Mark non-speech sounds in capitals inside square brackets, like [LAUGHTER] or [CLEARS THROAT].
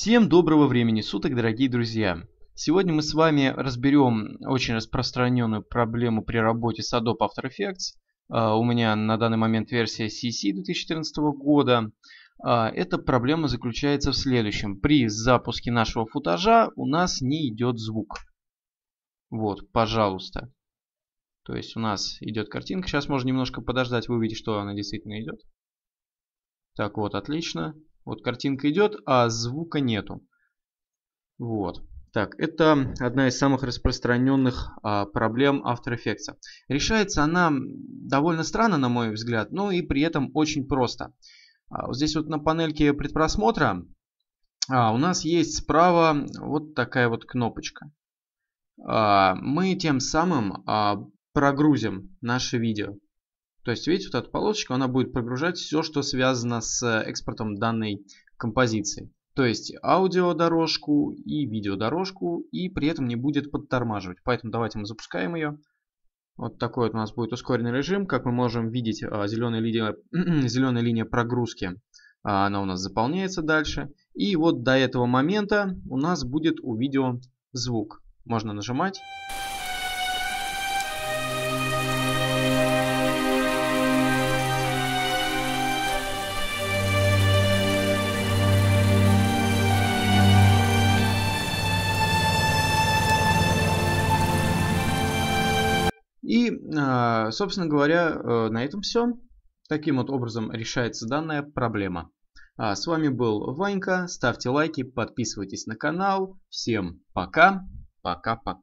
Всем доброго времени суток, дорогие друзья! Сегодня мы с вами разберем очень распространенную проблему при работе с Adobe After Effects. А, у меня на данный момент версия CC 2014 года. А, эта проблема заключается в следующем. При запуске нашего футажа у нас не идет звук. Вот, пожалуйста. То есть у нас идет картинка. Сейчас можно немножко подождать, вы увидите, что она действительно идет. Так вот, отлично. Вот картинка идет, а звука нету. Вот. Так, это одна из самых распространенных а, проблем After Effects. Решается она довольно странно, на мой взгляд, но и при этом очень просто. А, вот здесь вот на панельке предпросмотра а, у нас есть справа вот такая вот кнопочка. А, мы тем самым а, прогрузим наше видео. То есть, видите, вот эта полосочка, она будет прогружать все, что связано с э, экспортом данной композиции. То есть аудиодорожку и видеодорожку, и при этом не будет подтормаживать. Поэтому давайте мы запускаем ее. Вот такой вот у нас будет ускоренный режим. Как мы можем видеть, а, зеленая линия, [CLEARS THROAT] зеленая линия прогрузки, а, она у нас заполняется дальше. И вот до этого момента у нас будет у видео звук. Можно нажимать. И, а, собственно говоря, э, на этом все. Таким вот образом решается данная проблема. А, с вами был Ванька. Ставьте лайки, подписывайтесь на канал. Всем пока. Пока-пока.